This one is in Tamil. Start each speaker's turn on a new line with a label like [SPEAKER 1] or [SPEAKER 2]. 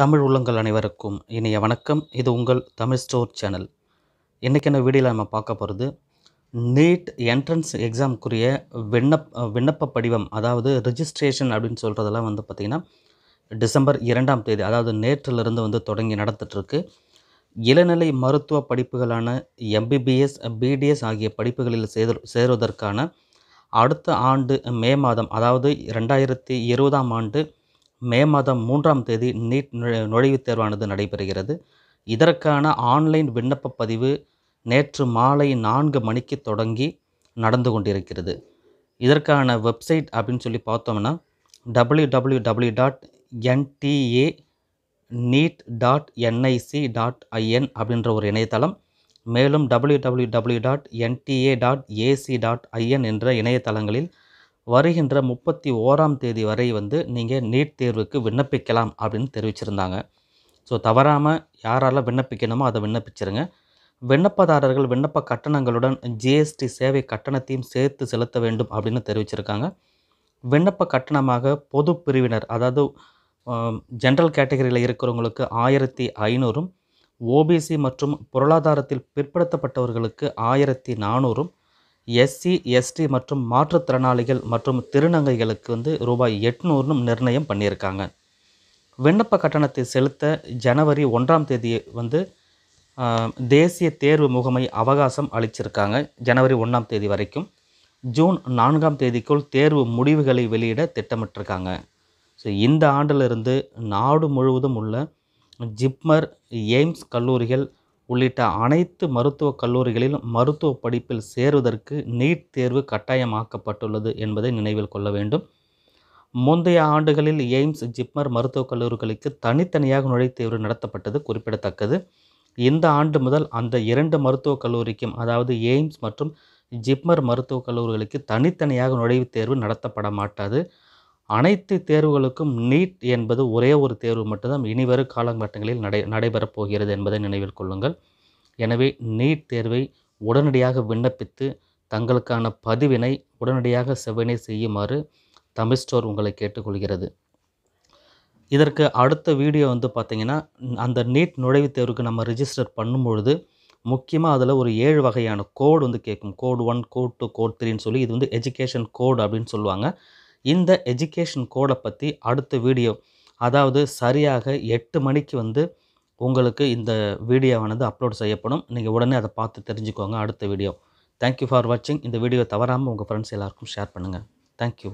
[SPEAKER 1] தமிழ் உள்ளங்கள் அனைவருக்கும் இனிய வணக்கம் இது உங்கள் தமிழ் ஸ்டோர் சேனல் என்ன வீடியோவில் நம்ம பார்க்க போகிறது நீட் என்ட்ரன்ஸ் எக்ஸாமுக்குரிய விண்ணப் விண்ணப்ப படிவம் அதாவது ரிஜிஸ்ட்ரேஷன் அப்படின்னு சொல்கிறதெல்லாம் வந்து பார்த்திங்கன்னா டிசம்பர் இரண்டாம் தேதி அதாவது நேற்றிலிருந்து வந்து தொடங்கி நடத்துட்டுருக்கு இளநிலை மருத்துவ படிப்புகளான எம்பிபிஎஸ் பிடிஎஸ் ஆகிய படிப்புகளில் சேர் சேருவதற்கான அடுத்த ஆண்டு மே மாதம் அதாவது ரெண்டாயிரத்தி இருபதாம் ஆண்டு மே மாதம் மூன்றாம் தேதி நீட் நுழைவுத் தேர்வானது நடைபெறுகிறது இதற்கான ஆன்லைன் விண்ணப்ப பதிவு நேற்று மாலை நான்கு மணிக்கு தொடங்கி நடந்து கொண்டிருக்கிறது இதற்கான வெப்சைட் அப்படின்னு சொல்லி பார்த்தோம்னா W W W dot NTA NEET dot NIC dot IN அப்படின்ற ஒரு இணையதளம் மேலும் W W W dot NTA dot AC dot IN என்ற இணையதளங்களில் வருகின்ற முப்பத்தி ஓராம் தேதி வரை வந்து நீங்கள் நீட் தேர்வுக்கு விண்ணப்பிக்கலாம் அப்படின்னு தெரிவிச்சிருந்தாங்க ஸோ தவறாமல் யாரால விண்ணப்பிக்கணுமோ அதை விண்ணப்பிச்சிருங்க விண்ணப்பதாரர்கள் விண்ணப்ப கட்டணங்களுடன் ஜிஎஸ்டி சேவை கட்டணத்தையும் சேர்த்து செலுத்த வேண்டும் அப்படின்னு தெரிவிச்சிருக்காங்க விண்ணப்ப கட்டணமாக பொது பிரிவினர் அதாவது ஜென்ரல் கேட்டகரியில் இருக்கிறவங்களுக்கு ஆயிரத்தி ஐநூறும் ஓபிசி மற்றும் பொருளாதாரத்தில் பிற்படுத்தப்பட்டவர்களுக்கு ஆயிரத்தி நானூறும் எஸ்சி எஸ்டி மற்றும் மாற்றுத்திறனாளிகள் மற்றும் திருநங்கைகளுக்கு வந்து ரூபாய் எட்நூறுனும் நிர்ணயம் பண்ணியிருக்காங்க விண்ணப்ப கட்டணத்தை செலுத்த ஜனவரி ஒன்றாம் தேதி வந்து தேசிய தேர்வு முகமை அவகாசம் அளிச்சிருக்காங்க ஜனவரி ஒன்றாம் தேதி வரைக்கும் ஜூன் நான்காம் தேதிக்குள் தேர்வு முடிவுகளை வெளியிட திட்டமிட்டிருக்காங்க ஸோ இந்த ஆண்டிலிருந்து நாடு முழுவதும் உள்ள ஜிப்மர் எய்ம்ஸ் கல்லூரிகள் உள்ளிட்ட அனைத்து மருத்துவக் கல்லூரிகளிலும் மருத்துவ படிப்பில் சேருவதற்கு நீட் தேர்வு கட்டாயமாக்கப்பட்டுள்ளது என்பதை நினைவில் கொள்ள வேண்டும் முந்தைய ஆண்டுகளில் எய்ம்ஸ் ஜிப்மர் மருத்துவக் கல்லூரிகளுக்கு தனித்தனியாக நுழைத்தேர்வு நடத்தப்பட்டது குறிப்பிடத்தக்கது இந்த ஆண்டு முதல் அந்த இரண்டு மருத்துவக் கல்லூரிக்கும் அதாவது எய்ம்ஸ் மற்றும் ஜிப்மர் மருத்துவக் கல்லூரிகளுக்கு தனித்தனியாக நுழைவுத் தேர்வு நடத்தப்பட மாட்டாது அனைத்து தேர்வுகளுக்கும் நீட் என்பது ஒரே ஒரு தேர்வு மட்டும்தான் இனிவரும் காலகட்டங்களில் நடை நடைபெறப் போகிறது என்பதை நினைவில் கொள்ளுங்கள் எனவே நீட் தேர்வை உடனடியாக விண்ணப்பித்து தங்களுக்கான பதிவினை உடனடியாக செவ்வனை செய்யுமாறு தமிழ் ஸ்டோர் உங்களை கேட்டுக்கொள்கிறது இதற்கு அடுத்த வீடியோ வந்து பார்த்திங்கன்னா அந்த நீட் நுழைவுத் தேர்வுக்கு நம்ம ரிஜிஸ்டர் பண்ணும்பொழுது முக்கியமாக அதில் ஒரு ஏழு வகையான கோடு வந்து கேட்கும் code one code two code த்ரீன்னு சொல்லி இது வந்து எஜுகேஷன் கோடு அப்படின்னு சொல்லுவாங்க இந்த எஜுகேஷன் கோடை பற்றி அடுத்த வீடியோ அதாவது சரியாக எட்டு மணிக்கு வந்து உங்களுக்கு இந்த வீடியோவானது அப்லோட் செய்யப்படும் நீங்கள் உடனே அதை பார்த்து தெரிஞ்சுக்கோங்க அடுத்த வீடியோ தேங்க்யூ ஃபார் வாட்சிங் இந்த வீடியோ தவறாமல் உங்கள் ஃப்ரெண்ட்ஸ் எல்லாருக்கும் ஷேர் பண்ணுங்கள் தேங்க்யூ